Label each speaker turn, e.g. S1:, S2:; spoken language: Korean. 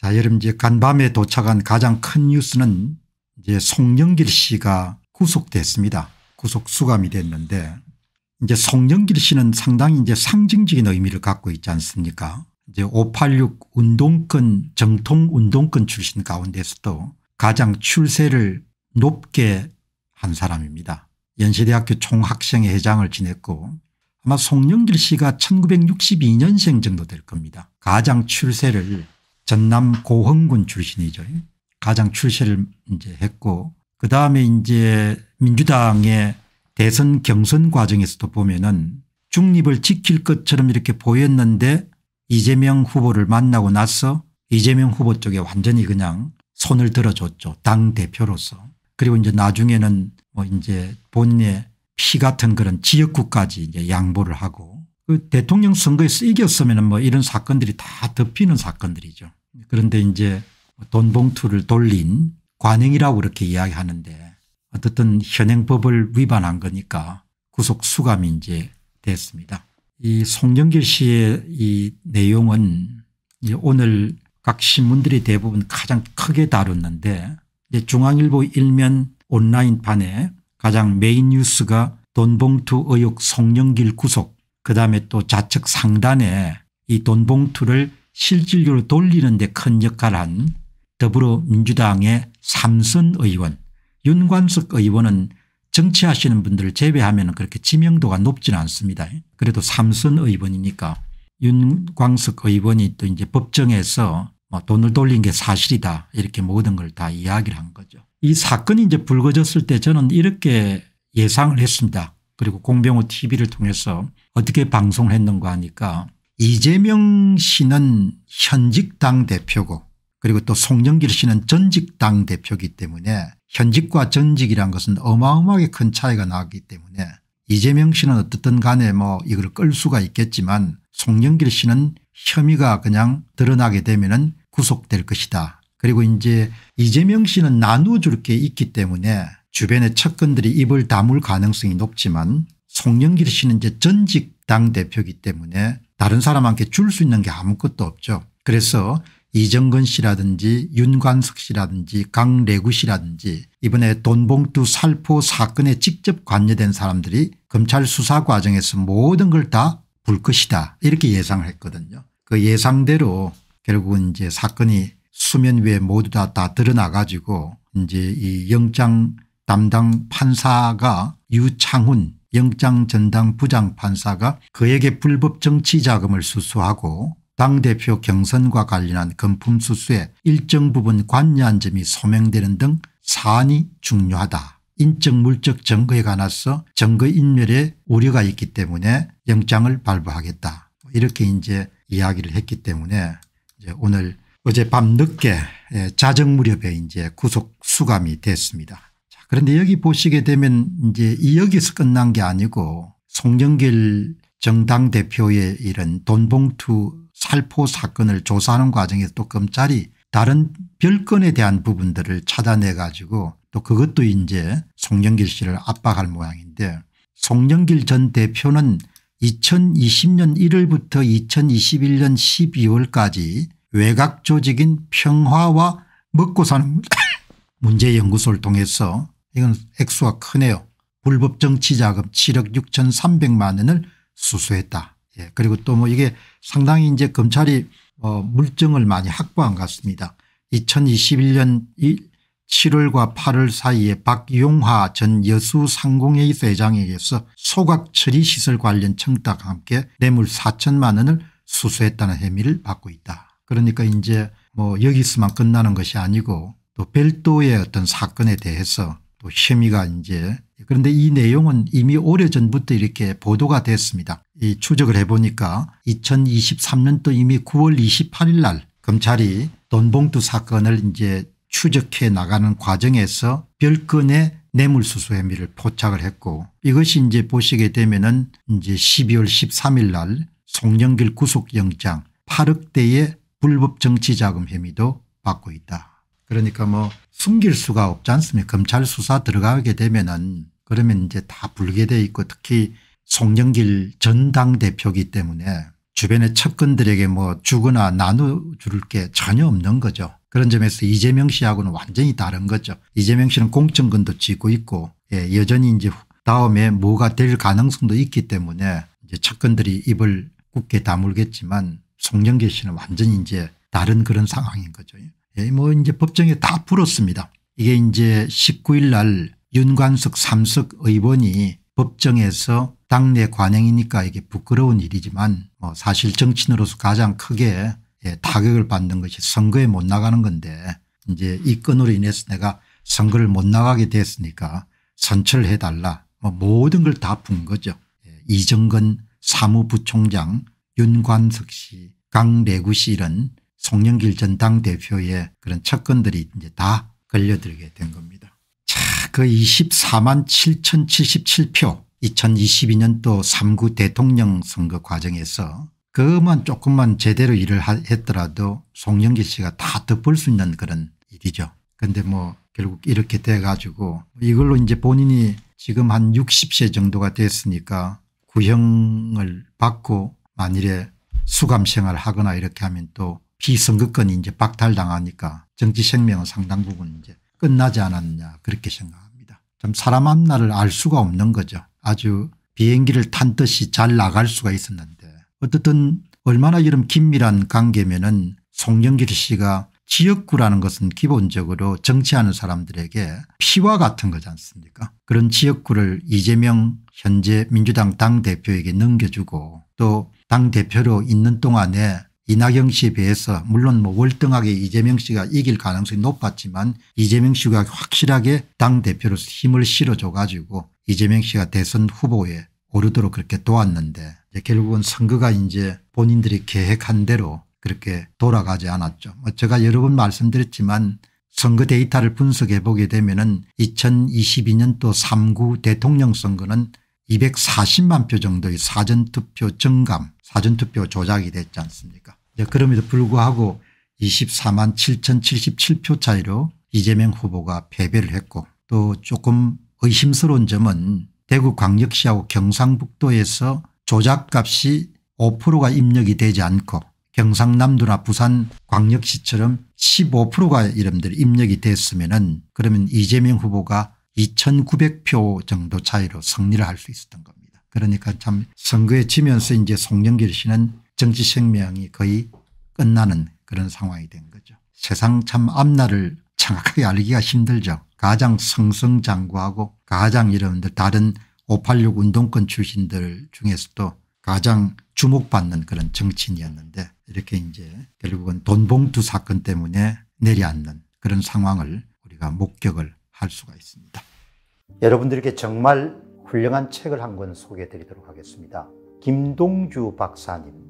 S1: 자, 여러분 이제 간밤에 도착한 가장 큰 뉴스는 이제 송영길 씨가 구속됐습니다. 구속 수감이 됐는데 이제 송영길 씨는 상당히 이제 상징적인 의미를 갖고 있지 않습니까? 이제 586 운동권 정통 운동권 출신 가운데서도 가장 출세를 높게 한 사람입니다. 연세대학교 총학생회 회장을 지냈고 아마 송영길 씨가 1962년생 정도 될 겁니다. 가장 출세를 전남 고흥군 출신이죠. 가장 출세를 이제 했고 그다음에 이제 민주당의 대선 경선 과정에서도 보면은 중립을 지킬 것처럼 이렇게 보였는데 이재명 후보를 만나고 나서 이재명 후보 쪽에 완전히 그냥 손을 들어줬죠. 당 대표로서. 그리고 이제 나중에는 뭐 이제 본인의 피 같은 그런 지역구까지 이제 양보를 하고 그 대통령 선거에서 이겼으면 뭐 이런 사건들이 다 덮이는 사건들이죠. 그런데 이제 돈 봉투를 돌린 관행이라고 그렇게 이야기하는데 어떻든 현행법을 위반한 거니까 구속 수감이 이제 됐습니다. 이 송영길 씨의 이 내용은 오늘 각 신문들이 대부분 가장 크게 다뤘는데 중앙일보 일면 온라인판에 가장 메인 뉴스가 돈봉투 의혹 송영길 구속 그다음에 또 좌측 상단에 이 돈봉투를 실질적으로 돌리는 데 큰역할한 더불어민주당의 삼선 의원 윤관석 의원은 정치하시는 분들을 제외하면 그렇게 지명도가 높지는 않습니다. 그래도 삼선 의원이니까 윤광석 의원이 또 이제 법정에서 뭐 돈을 돌린 게 사실이다 이렇게 모든 걸 다 이야기를 한 거죠. 이 사건이 이제 불거졌을 때 저는 이렇게 예상을 했습니다. 그리고 공병호 tv를 통해서 어떻게 방송을 했는가 하니까 이재명 씨는 현직 당대표고 그리고 또 송영길 씨는 전직 당대표기 때문에 현직과 전직이란 것은 어마어마하게 큰 차이가 나기 때문에 이재명 씨는 어떻든 간에 뭐 이걸 끌 수가 있겠지만 송영길 씨는 혐의가 그냥 드러나게 되면 은 구속될 것이다. 그리고 이제 이재명 씨는 나눠줄 게 있기 때문에 주변의 측근들이 입을 다물 가능성이 높지만 송영길 씨는 이제 전직 당대표기 때문에 다른 사람한테 줄 수 있는 게 아무것도 없죠. 그래서 이정근 씨라든지 윤관석 씨라든지 강래구 씨라든지 이번에 돈봉투 살포 사건에 직접 관여된 사람들이 검찰 수사 과정에서 모든 걸 다 볼 것이다 이렇게 예상을 했거든요. 그 예상대로 결국은 이제 사건이 수면 위에 모두 다, 다 드러나 가지고 이제 이 영장 담당 판사가 유창훈 영장전당 부장판사가 그에게 불법 정치자금을 수수하고 당대표 경선과 관련한 금품 수수에 일정 부분 관여한 점이 소명되는 등 사안이 중요하다. 인적 물적 증거에 관해서 증거인멸에 우려가 있기 때문에 영장을 발부하겠다. 이렇게 이제 이야기를 했기 때문에 이제 오늘 어젯밤 늦게 예, 자정 무렵에 이제 구속 수감이 됐습니다. 그런데 여기 보시게 되면 이제 이 여기서 끝난 게 아니고 송영길 정당 대표의 이런 돈봉투 살포 사건을 조사하는 과정에서 또 검찰이 다른 별건에 대한 부분들을 찾아내 가지고 또 그것도 이제 송영길 씨를 압박할 모양인데 송영길 전 대표는 2020년 1월부터 2021년 12월까지 외곽 조직인 평화와 먹고 사는 문제연구소를 통해서 이건 액수가 크네요. 불법 정치자금 7억 6,300만 원을 수수했다. 예. 그리고 또 뭐 이게 상당히 이제 검찰이 어 물증을 많이 확보한 것 같습니다. 2021년 7월과 8월 사이에 박용화 전 여수상공회의 회장에게서 소각 처리 시설 관련 청탁과 함께 뇌물 4천만 원을 수수했다는 혐의를 받고 있다. 그러니까 이제 뭐 여기서만 끝나는 것이 아니고 또 별도의 어떤 사건에 대해서 또 혐의가 이제 그런데 이 내용은 이미 오래전부터 이렇게 보도가 됐습니다. 이 추적을 해보니까 2023년도 이미 9월 28일 날 검찰이 돈봉투 사건을 이제 추적해 나가는 과정에서 별건의 뇌물수수 혐의를 포착을 했고 이것이 이제 보시게 되면은 이제 12월 13일 날 송영길 구속영장 8억대의 불법 정치자금 혐의도 받고 있다. 그러니까 뭐 숨길 수가 없지 않습니까 검찰 수사 들어가게 되면은 그러면 이제 다 불게 돼 있고 특히 송영길 전당대표기 때문에 주변의 측근들에게 뭐 주거나 나눠줄 게 전혀 없는 거죠. 그런 점에서 이재명 씨하고는 완전히 다른 거죠. 이재명 씨는 공천근도 쥐고 있고 예, 여전히 이제 다음에 뭐가 될 가능성도 있기 때문에 이제 측근들이 입을 굳게 다물겠지만 송영길 씨는 완전히 이제 다른 그런 상황인 거죠. 예, 뭐 이제 법정에 다 불었습니다. 이게 이제 19일 날 윤관석 삼석 의원이 법정에서 당내 관행이니까 이게 부끄러운 일이지만 뭐 사실 정치인으로서 가장 크게 예, 타격을 받는 것이 선거에 못 나가는 건데 이제 이 건으로 인해서 내가 선거를 못 나가게 됐으니까 선처해 달라 뭐 모든 걸다푼 거죠. 예, 이정근 사무부총장 윤관석 씨 강래구 씨 이런 송영길 전 당대표의 그런 척건들이 이제 다 걸려들게 된 겁니다. 자, 그 24만 7,077표 2022년도 3구 대통령 선거 과정에서 그만 조금만 제대로 일을 했더라도 송영길 씨가 다 덮을 수 있는 그런 일이죠. 근데 뭐 결국 이렇게 돼 가지고 이걸로 이제 본인이 지금 한 60세 정도가 됐으니까 구형을 받고 만일에 수감 생활을 하거나 이렇게 하면 또 비선거권이 제 박탈당하니까 정치 생명은 상당 부분 이제 끝나지 않았느냐 그렇게 생각합니다. 참 사람 앞 날을 알 수가 없는 거죠. 아주 비행기를 탄 듯이 잘 나갈 수가 있었는데 어쨌든 얼마나 이런 긴밀한 관계면은 송영길 씨가 지역구라는 것은 기본적으로 정치하는 사람들에게 피와 같은 거지 않습니까 그런 지역구를 이재명 현재 민주당 당대표에게 넘겨주고 또 당대표로 있는 동안에 이낙영 씨에 비해서 물론 뭐 월등하게 이재명 씨가 이길 가능성이 높았지만 이재명 씨가 확실하게 당대표로서 힘을 실어줘 가지고 이재명 씨가 대선 후보에 오르도록 그렇게 도왔는데 결국은 선거가 이제 본인들이 계획한 대로 그렇게 돌아가지 않았죠. 뭐 제가 여러 번 말씀드렸지만 선거 데이터를 분석해 보게 되면 은 2022년도 3구 대통령 선거는 240만 표 정도의 사전투표 증감 사전투표 조작이 됐지 않습니까 그럼에도 불구하고 24만 7,077표 차이로 이재명 후보가 패배를 했고 또 조금 의심스러운 점은 대구 광역시하고 경상북도에서 조작값이 5%가 입력이 되지 않고 경상남도나 부산 광역시처럼 15%가 이름들 입력이 됐으면 은 그러면 이재명 후보가 2900표 정도 차이로 승리를 할 수 있었던 겁니다. 그러니까 참 선거에 지면서 이제 송영길 씨는 정치 생명이 거의 끝나는 그런 상황이 된 거죠. 세상 참 앞날을 정확하게 알기가 힘들죠. 가장 성성장구하고 가장 이런분들 다른 586 운동권 출신들 중에서도 가장 주목받는 그런 정치인이었는데 이렇게 이제 결국은 돈봉투 사건 때문에 내려앉는 그런 상황을 우리가 목격을 할 수가 있습니다. 여러분들께 정말 훌륭한 책을 한 권 소개해 드리도록 하겠습니다. 김동주 박사님